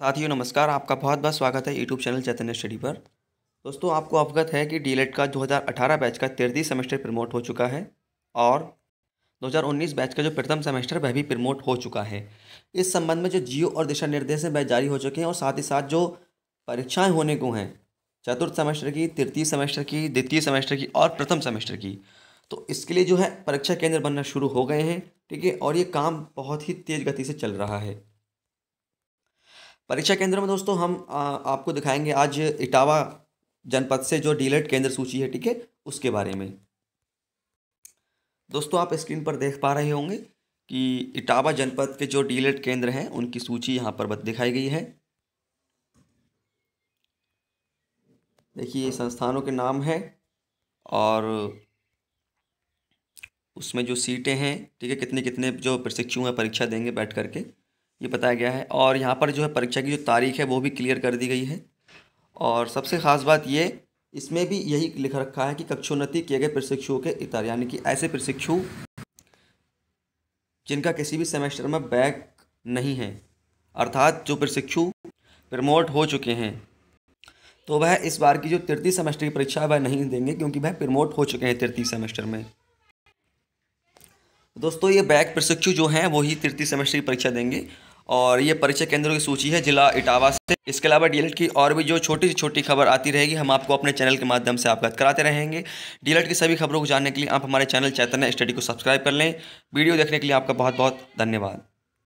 साथियों नमस्कार आपका बहुत बहुत स्वागत है यूट्यूब चैनल चैतन्य स्टडी पर दोस्तों आपको अवगत है कि डीएलएड e का 2018 बैच का तेरहवीं सेमेस्टर प्रमोट हो चुका है और 2019 बैच का जो प्रथम सेमेस्टर वह भी प्रमोट हो चुका है इस संबंध में जो जियो और दिशा निर्देश हैं वह जारी हो चुके हैं और साथ ही साथ जो परीक्षाएँ होने को हैं चतुर्थ सेमेस्टर की तृतीय सेमेस्टर की द्वितीय सेमेस्टर की और प्रथम सेमेस्टर की तो इसके लिए जो है परीक्षा केंद्र बनना शुरू हो गए हैं ठीक है और ये काम बहुत ही तेज़ गति से चल रहा है परीक्षा केंद्र में दोस्तों हम आ, आपको दिखाएंगे आज इटावा जनपद से जो डीलेट केंद्र सूची है ठीक है उसके बारे में दोस्तों आप स्क्रीन पर देख पा रहे होंगे कि इटावा जनपद के जो डीलेट केंद्र हैं उनकी सूची यहाँ पर दिखाई गई है देखिए संस्थानों के नाम है और उसमें जो सीटें हैं ठीक है कितने कितने जो प्रशिक्षु हैं परीक्षा देंगे बैठ करके ये बताया गया है और यहाँ पर जो है परीक्षा की जो तारीख है वो भी क्लियर कर दी गई है और सबसे ख़ास बात ये इसमें भी यही लिख रखा है कि कक्षोन्नति किए गए प्रशिक्षुओं के इतर यानी कि ऐसे प्रशिक्षु जिनका किसी भी सेमेस्टर में बैक नहीं है अर्थात जो प्रशिक्षु प्रमोट हो चुके हैं तो वह इस बार की जो तृतीय सेमेस्टर की परीक्षा है वह नहीं देंगे क्योंकि वह प्रमोट हो चुके हैं तृतीय सेमेस्टर में दोस्तों ये बैक प्रशिक्षु जो हैं वही तृतीय सेमेस्टर की परीक्षा देंगे और ये परीक्षा केंद्रों की सूची है जिला इटावा से इसके अलावा डी की और भी जो छोटी से छोटी खबर आती रहेगी हम आपको अपने चैनल के माध्यम से अवगत कराते रहेंगे डी की सभी खबरों को जानने के लिए आप हमारे चैनल चैतन्य स्टडी को सब्सक्राइब कर लें वीडियो देखने के लिए आपका बहुत बहुत धन्यवाद